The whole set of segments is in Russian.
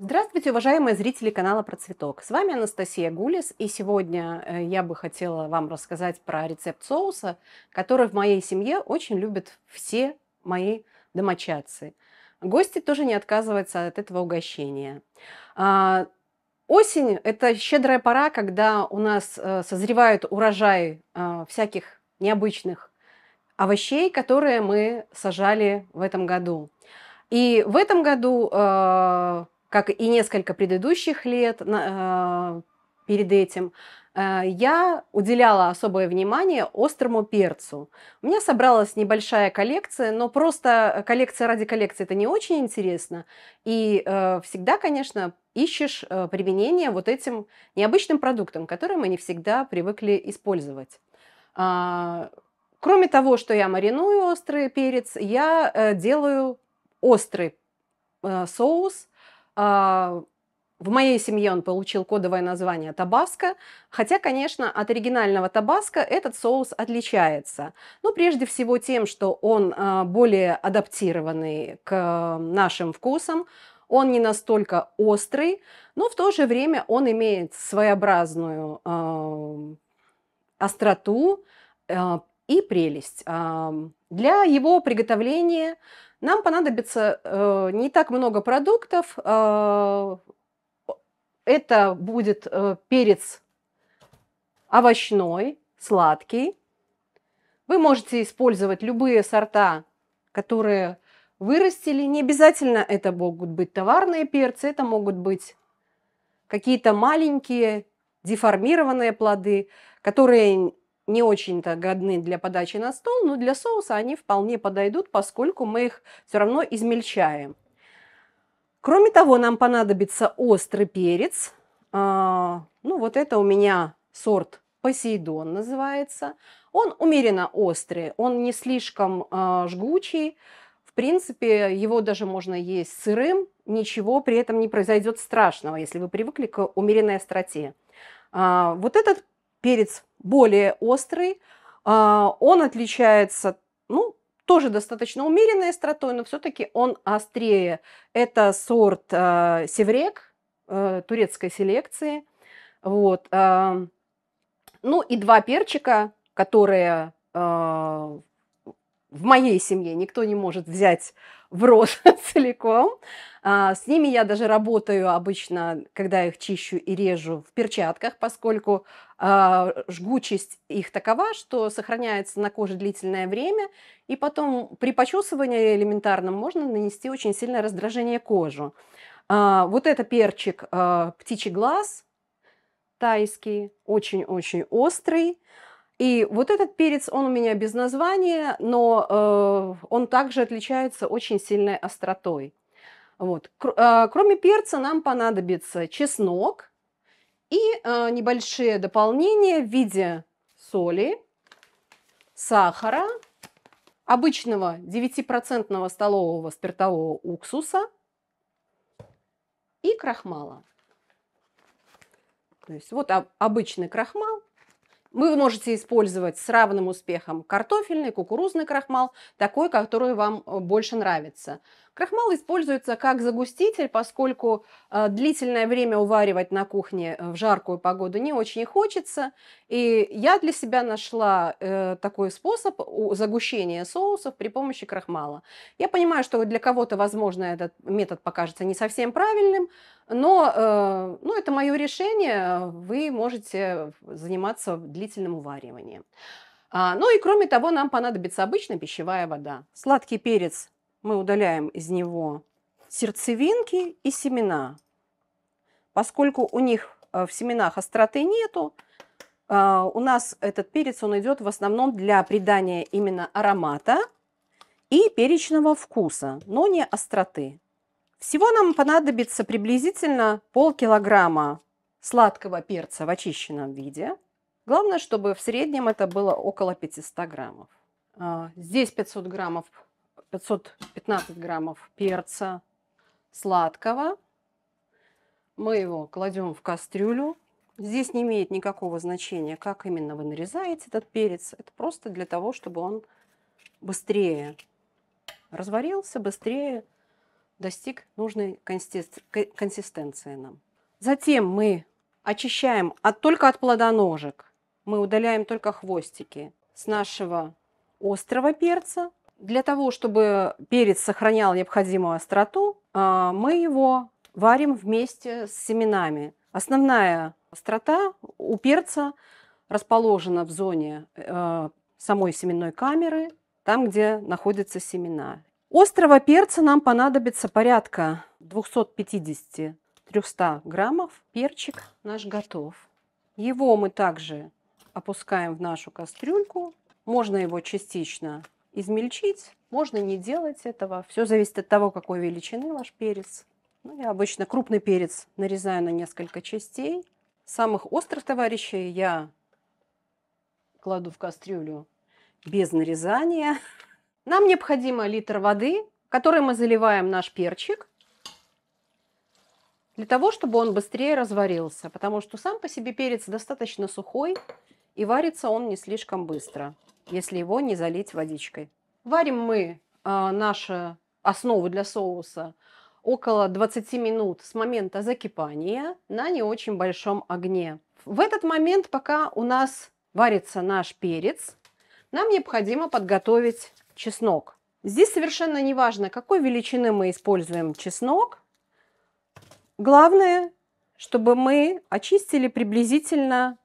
Здравствуйте, уважаемые зрители канала Про Цветок. С вами Анастасия Гулис, и сегодня э, я бы хотела вам рассказать про рецепт соуса, который в моей семье очень любят все мои домочадцы. Гости тоже не отказываются от этого угощения. А, осень – это щедрая пора, когда у нас э, созревают урожай э, всяких необычных овощей, которые мы сажали в этом году. И в этом году как и несколько предыдущих лет э, перед этим, э, я уделяла особое внимание острому перцу. У меня собралась небольшая коллекция, но просто э, коллекция ради коллекции это не очень интересно. И э, всегда, конечно, ищешь э, применение вот этим необычным продуктам, которые мы не всегда привыкли использовать. А, кроме того, что я мариную острый перец, я э, делаю острый соус а, в моей семье он получил кодовое название табаско, хотя, конечно, от оригинального табаско этот соус отличается. Но ну, прежде всего тем, что он а, более адаптированный к нашим вкусам, он не настолько острый, но в то же время он имеет своеобразную а, остроту и прелесть. для его приготовления нам понадобится э, не так много продуктов. Э, это будет э, перец овощной, сладкий. Вы можете использовать любые сорта, которые вырастили. Не обязательно это могут быть товарные перцы, это могут быть какие-то маленькие деформированные плоды, которые не очень-то годны для подачи на стол, но для соуса они вполне подойдут, поскольку мы их все равно измельчаем. Кроме того, нам понадобится острый перец. А, ну, вот это у меня сорт Посейдон называется. Он умеренно острый, он не слишком а, жгучий. В принципе, его даже можно есть сырым, ничего при этом не произойдет страшного, если вы привыкли к умеренной остроте. А, вот этот перец более острый, а, он отличается, ну, тоже достаточно умеренной остротой, но все-таки он острее. Это сорт а, севрек э, турецкой селекции. Вот. ну и два перчика, которые э, в моей семье никто не может взять в рот целиком. А, с ними я даже работаю обычно, когда их чищу и режу в перчатках, поскольку а, жгучесть их такова, что сохраняется на коже длительное время, и потом при почесывании элементарном можно нанести очень сильное раздражение кожу. А, вот это перчик птичий глаз, тайский, очень-очень острый. И вот этот перец, он у меня без названия, но э, он также отличается очень сильной остротой. Вот. Э, кроме перца нам понадобится чеснок и э, небольшие дополнения в виде соли, сахара, обычного 9% столового спиртового уксуса и крахмала. То есть вот обычный крахмал вы можете использовать с равным успехом картофельный, кукурузный крахмал, такой, который вам э, больше нравится. Крахмал используется как загуститель, поскольку э, длительное время уваривать на кухне э, в жаркую погоду не очень хочется. И я для себя нашла э, такой способ загущения соусов при помощи крахмала. Я понимаю, что для кого-то, возможно, этот метод покажется не совсем правильным, но э, ну, это мое решение. Вы можете заниматься длительным увариванием. А, ну и кроме того, нам понадобится обычная пищевая вода. Сладкий перец мы удаляем из него сердцевинки и семена. Поскольку у них э, в семенах остроты нету, э, у нас этот перец, он идет в основном для придания именно аромата и перечного вкуса, но не остроты. Всего нам понадобится приблизительно полкилограмма сладкого перца в очищенном виде. Главное, чтобы в среднем это было около 500 граммов. Э, здесь 500 граммов 515 граммов перца сладкого. Мы его кладем в кастрюлю. Здесь не имеет никакого значения, как именно вы нарезаете этот перец. Это просто для того, чтобы он быстрее разварился, быстрее достиг нужной консистенции нам. Затем мы очищаем от, только от плодоножек. Мы удаляем только хвостики с нашего острого перца для того, чтобы перец сохранял необходимую остроту, а, мы его варим вместе с семенами. Основная острота у перца расположена в зоне э, самой семенной камеры, там, где находятся семена. Острого перца нам понадобится порядка 250-300 граммов. Перчик наш готов. Его мы также опускаем в нашу кастрюльку. Можно его частично измельчить, можно не делать этого. Все зависит от того, какой величины ваш перец. Ну, я обычно крупный перец нарезаю на несколько частей. Самых острых товарищей я кладу в кастрюлю без нарезания. Нам необходимо литр воды, которой мы заливаем наш перчик, для того, чтобы он быстрее разварился, потому что сам по себе перец достаточно сухой, и варится он не слишком быстро если его не залить водичкой. Варим мы э, а, нашу основу для соуса около 20 минут с момента закипания на не очень большом огне. В этот момент, пока у нас варится наш перец, нам необходимо подготовить чеснок. Здесь совершенно не важно, какой величины мы используем чеснок. Главное, чтобы мы очистили приблизительно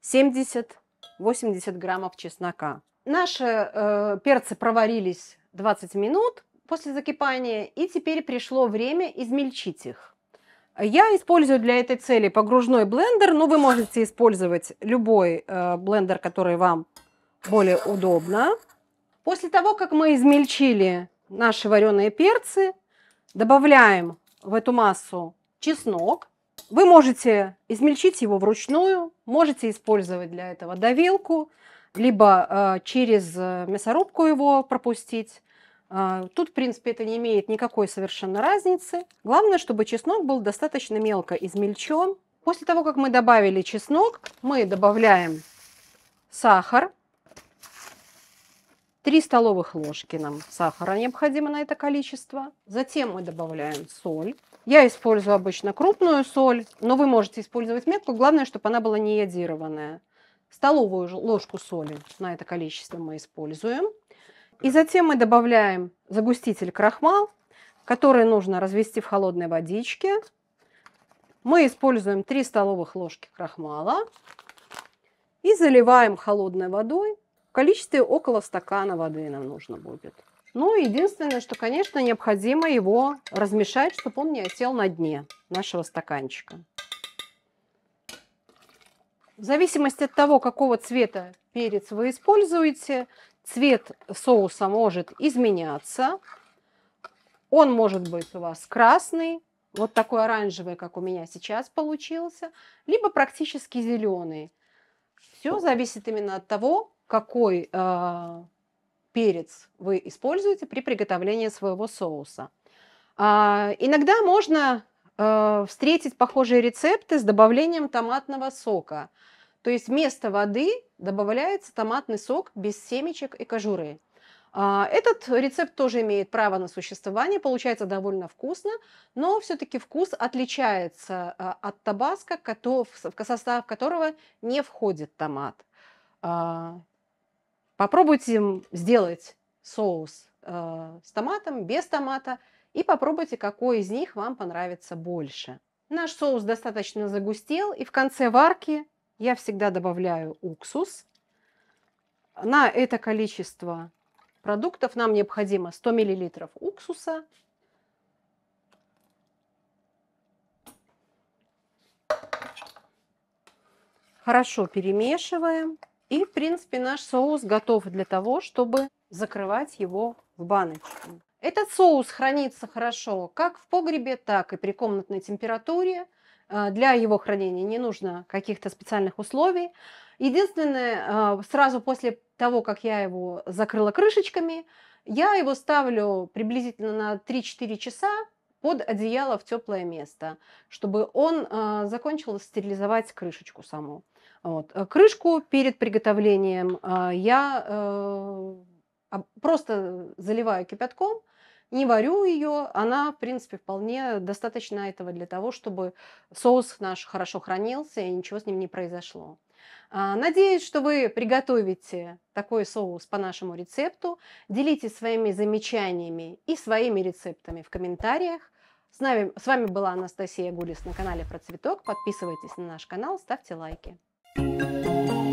70 80 граммов чеснока. Наши э, перцы проварились 20 минут после закипания, и теперь пришло время измельчить их. Я использую для этой цели погружной блендер, но ну, вы можете использовать любой э, блендер, который вам более удобно. После того, как мы измельчили наши вареные перцы, добавляем в эту массу чеснок. Вы можете измельчить его вручную, можете использовать для этого давилку, либо э, через э, мясорубку его пропустить. Э, тут, в принципе, это не имеет никакой совершенно разницы. Главное, чтобы чеснок был достаточно мелко измельчен. После того, как мы добавили чеснок, мы добавляем сахар. 3 столовых ложки нам сахара необходимо на это количество. Затем мы добавляем соль. Я использую обычно крупную соль, но вы можете использовать мелкую. Главное, чтобы она была не ядированная. Столовую ложку соли на это количество мы используем. И затем мы добавляем загуститель крахмал, который нужно развести в холодной водичке. Мы используем 3 столовых ложки крахмала и заливаем холодной водой в количестве около стакана воды нам нужно будет. Ну, единственное, что, конечно, необходимо его размешать, чтобы он не осел на дне нашего стаканчика. В зависимости от того, какого цвета перец вы используете, цвет соуса может изменяться. Он может быть у вас красный, вот такой оранжевый, как у меня сейчас получился, либо практически зеленый. Все зависит именно от того, какой э, перец вы используете при приготовлении своего соуса. А, иногда можно э, встретить похожие рецепты с добавлением томатного сока. То есть вместо воды добавляется томатный сок без семечек и кожуры. А, этот рецепт тоже имеет право на существование, получается довольно вкусно, но все-таки вкус отличается э, от табаско, в состав которого не входит томат. А, Попробуйте сделать соус э, с томатом, без томата, и попробуйте, какой из них вам понравится больше. Наш соус достаточно загустел, и в конце варки я всегда добавляю уксус. На это количество продуктов нам необходимо 100 мл уксуса, Хорошо перемешиваем. И, в принципе, наш соус готов для того, чтобы закрывать его в баночку. Этот соус хранится хорошо как в погребе, так и при комнатной температуре. Э, для его хранения не нужно каких-то специальных условий. Единственное, э, сразу после того, как я его закрыла крышечками, я его ставлю приблизительно на 3-4 часа под одеяло в теплое место, чтобы он э, закончил стерилизовать крышечку саму. Вот. Э, крышку перед приготовлением э, я э, просто заливаю кипятком, не варю ее, она, в принципе, вполне достаточно этого для того, чтобы соус наш хорошо хранился и ничего с ним не произошло. А, надеюсь, что вы приготовите такой соус по нашему рецепту. Делитесь своими замечаниями и своими рецептами в комментариях. С, нами, с вами была Анастасия Гулис на канале Про Цветок. Подписывайтесь на наш канал, ставьте лайки. Thank you.